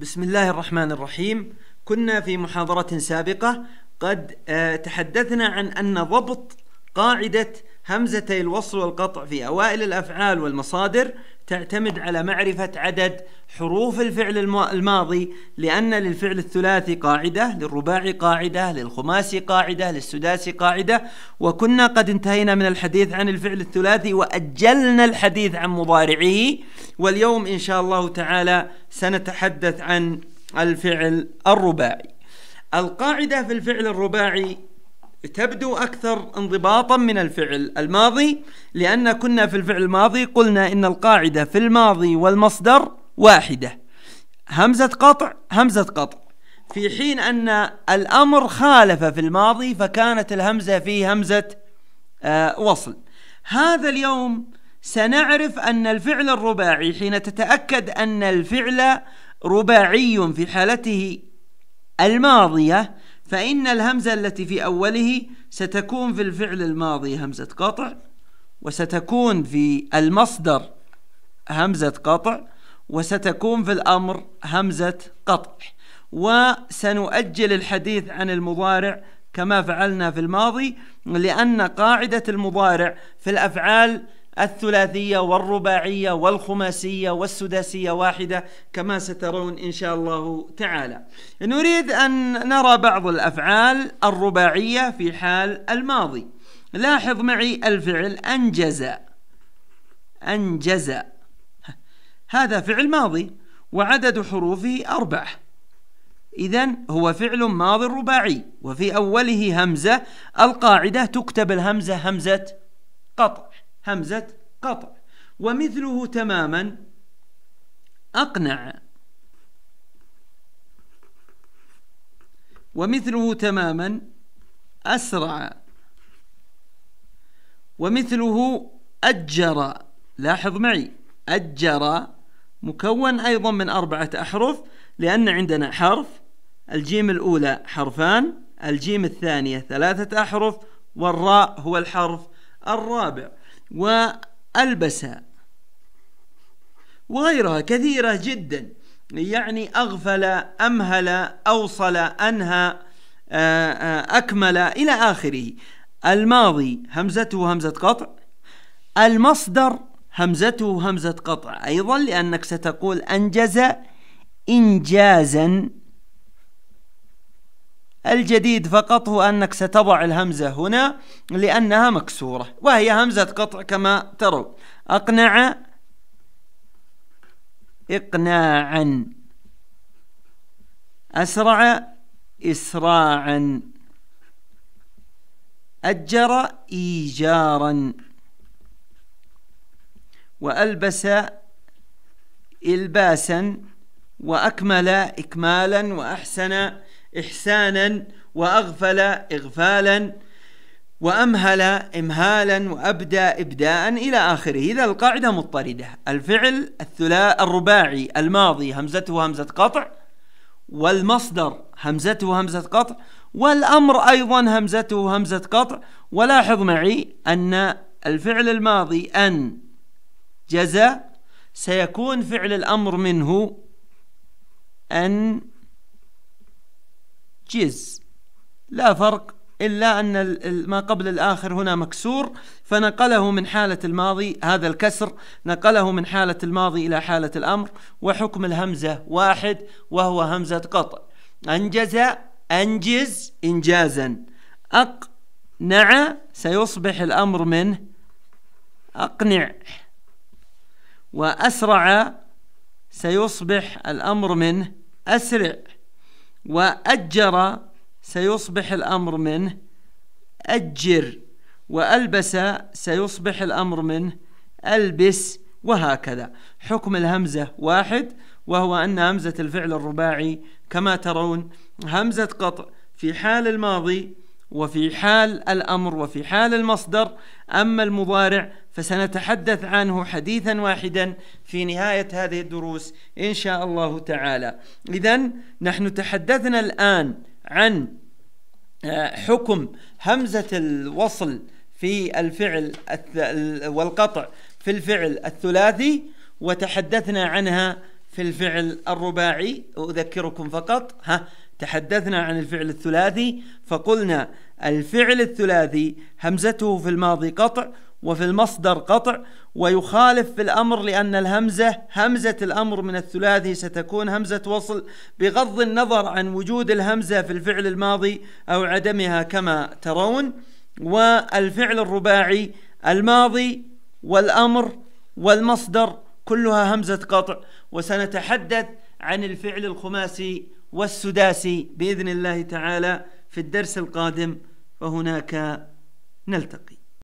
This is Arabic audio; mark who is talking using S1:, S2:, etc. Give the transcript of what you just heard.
S1: بسم الله الرحمن الرحيم كنا في محاضرة سابقة قد تحدثنا عن أن ضبط قاعدة همزتي الوصل والقطع في أوائل الأفعال والمصادر تعتمد على معرفة عدد حروف الفعل الماضي لأن للفعل الثلاثي قاعدة للرباعي قاعدة للخماسي قاعدة للسداسي قاعدة وكنا قد انتهينا من الحديث عن الفعل الثلاثي وأجلنا الحديث عن مضارعه واليوم إن شاء الله تعالى سنتحدث عن الفعل الرباعي القاعدة في الفعل الرباعي تبدو أكثر انضباطا من الفعل الماضي لأن كنا في الفعل الماضي قلنا إن القاعدة في الماضي والمصدر واحدة همزة قطع همزة قطع في حين أن الأمر خالف في الماضي فكانت الهمزة في همزة آه وصل هذا اليوم سنعرف أن الفعل الرباعي حين تتأكد أن الفعل رباعي في حالته الماضية فإن الهمزة التي في أوله ستكون في الفعل الماضي همزة قطع وستكون في المصدر همزة قطع وستكون في الأمر همزة قطع وسنؤجل الحديث عن المضارع كما فعلنا في الماضي لأن قاعدة المضارع في الأفعال الثلاثية والرباعية والخماسية والسداسية واحدة كما سترون إن شاء الله تعالى نريد أن نرى بعض الأفعال الرباعية في حال الماضي لاحظ معي الفعل أنجز أنجز هذا فعل ماضي وعدد حروفه أربعة إذا هو فعل ماضي رباعي وفي أوله همزة القاعدة تكتب الهمزة همزة قطع همزة قطع ومثله تماما أقنع ومثله تماما أسرع ومثله أجر لاحظ معي أجر مكون أيضا من أربعة أحرف لأن عندنا حرف الجيم الأولى حرفان الجيم الثانية ثلاثة أحرف والراء هو الحرف الرابع وألبس وغيرها كثيره جدا يعني اغفل امهل اوصل انهى آه، آه، اكمل الى اخره الماضي همزته همزه قطع المصدر همزته همزه قطع ايضا لانك ستقول انجز انجازا الجديد فقط هو أنك ستضع الهمزة هنا لأنها مكسورة وهي همزة قطع كما تروا أقنع إقناعا أسرع إسراعا أجر إيجارا وألبس إلباسا وأكمل إكمالا وأحسن إحسانا وأغفل إغفالا وأمهل إمهالا وأبدى إبداء إلى آخره إذا القاعدة مضطردة الفعل الثلاء الرباعي الماضي همزته همزة قطع والمصدر همزته همزة قطع والأمر أيضا همزته همزة قطع ولاحظ معي أن الفعل الماضي أن جزى سيكون فعل الأمر منه أن جيز لا فرق إلا أن ما قبل الآخر هنا مكسور فنقله من حالة الماضي هذا الكسر نقله من حالة الماضي إلى حالة الأمر وحكم الهمزة واحد وهو همزة قطع أنجز أنجز إنجازا أقنع سيصبح الأمر منه أقنع وأسرع سيصبح الأمر منه أسرع وأجر سيصبح الأمر منه أجر وألبس سيصبح الأمر منه ألبس وهكذا حكم الهمزة واحد وهو أن همزة الفعل الرباعي كما ترون همزة قطع في حال الماضي وفي حال الأمر وفي حال المصدر أما المضارع فسنتحدث عنه حديثا واحدا في نهاية هذه الدروس إن شاء الله تعالى إذا نحن تحدثنا الآن عن آه، حكم همزة الوصل في الفعل والقطع في الفعل الثلاثي وتحدثنا عنها في الفعل الرباعي أذكركم فقط ها تحدثنا عن الفعل الثلاثي فقلنا الفعل الثلاثي همزته في الماضي قطع وفي المصدر قطع ويخالف في الأمر لأن الهمزة همزة الأمر من الثلاثي ستكون همزة وصل بغض النظر عن وجود الهمزة في الفعل الماضي أو عدمها كما ترون والفعل الرباعي الماضي والأمر والمصدر كلها همزة قطع وسنتحدث عن الفعل الخماسي والسداسي باذن الله تعالى في الدرس القادم وهناك نلتقي